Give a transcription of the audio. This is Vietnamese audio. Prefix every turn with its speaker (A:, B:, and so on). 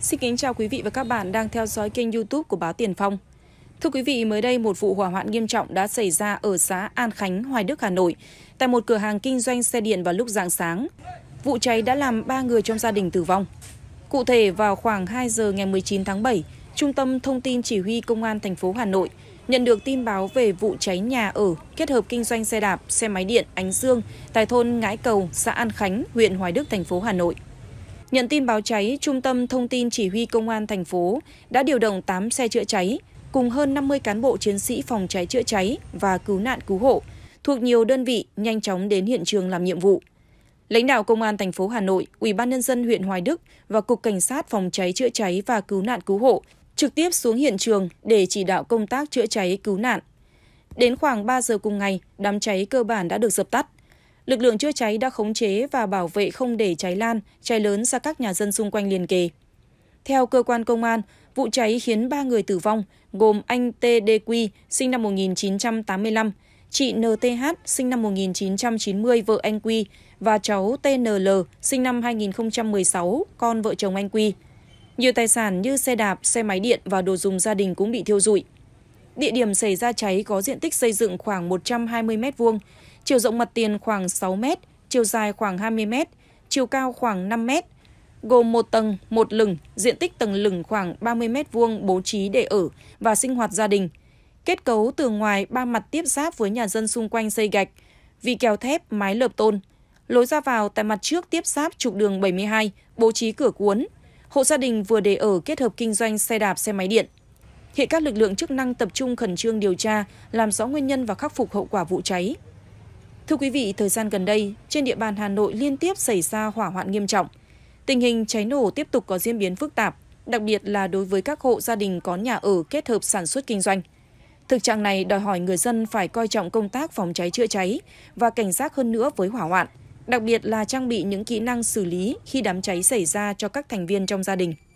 A: Xin kính chào quý vị và các bạn đang theo dõi kênh YouTube của báo Tiền Phong. Thưa quý vị, mới đây một vụ hỏa hoạn nghiêm trọng đã xảy ra ở xã An Khánh, Hoài Đức, Hà Nội, tại một cửa hàng kinh doanh xe điện vào lúc rạng sáng. Vụ cháy đã làm 3 người trong gia đình tử vong. Cụ thể vào khoảng 2 giờ ngày 19 tháng 7, Trung tâm Thông tin Chỉ huy Công an thành phố Hà Nội nhận được tin báo về vụ cháy nhà ở kết hợp kinh doanh xe đạp, xe máy điện Ánh Dương tại thôn Ngãi Cầu, xã An Khánh, huyện Hoài Đức, thành phố Hà Nội. Nhận tin báo cháy, Trung tâm Thông tin Chỉ huy Công an thành phố đã điều động 8 xe chữa cháy cùng hơn 50 cán bộ chiến sĩ phòng cháy chữa cháy và cứu nạn cứu hộ thuộc nhiều đơn vị nhanh chóng đến hiện trường làm nhiệm vụ. Lãnh đạo Công an thành phố Hà Nội, Ủy ban nhân dân huyện Hoài Đức và Cục Cảnh sát phòng cháy chữa cháy và cứu nạn cứu hộ trực tiếp xuống hiện trường để chỉ đạo công tác chữa cháy cứu nạn. Đến khoảng 3 giờ cùng ngày, đám cháy cơ bản đã được dập tắt lực lượng chữa cháy đã khống chế và bảo vệ không để cháy lan, cháy lớn ra các nhà dân xung quanh liền kề. Theo cơ quan công an, vụ cháy khiến 3 người tử vong, gồm anh T.D.Q sinh năm 1985, chị N.T.H sinh năm 1990, vợ anh Quy, và cháu T.N.L sinh năm 2016, con vợ chồng anh Quy. Nhiều tài sản như xe đạp, xe máy điện và đồ dùng gia đình cũng bị thiêu rụi. Địa điểm xảy ra cháy có diện tích xây dựng khoảng 120 m2, chiều rộng mặt tiền khoảng 6 m, chiều dài khoảng 20 m, chiều cao khoảng 5 m, gồm một tầng, một lửng, diện tích tầng lửng khoảng 30 m2 bố trí để ở và sinh hoạt gia đình. Kết cấu tường ngoài ba mặt tiếp giáp với nhà dân xung quanh xây gạch, vì kèo thép, mái lợp tôn. Lối ra vào tại mặt trước tiếp giáp trục đường 72, bố trí cửa cuốn. Hộ gia đình vừa để ở kết hợp kinh doanh xe đạp xe máy điện. Hiện các lực lượng chức năng tập trung khẩn trương điều tra, làm rõ nguyên nhân và khắc phục hậu quả vụ cháy. Thưa quý vị, thời gian gần đây, trên địa bàn Hà Nội liên tiếp xảy ra hỏa hoạn nghiêm trọng. Tình hình cháy nổ tiếp tục có diễn biến phức tạp, đặc biệt là đối với các hộ gia đình có nhà ở kết hợp sản xuất kinh doanh. Thực trạng này đòi hỏi người dân phải coi trọng công tác phòng cháy chữa cháy và cảnh giác hơn nữa với hỏa hoạn, đặc biệt là trang bị những kỹ năng xử lý khi đám cháy xảy ra cho các thành viên trong gia đình.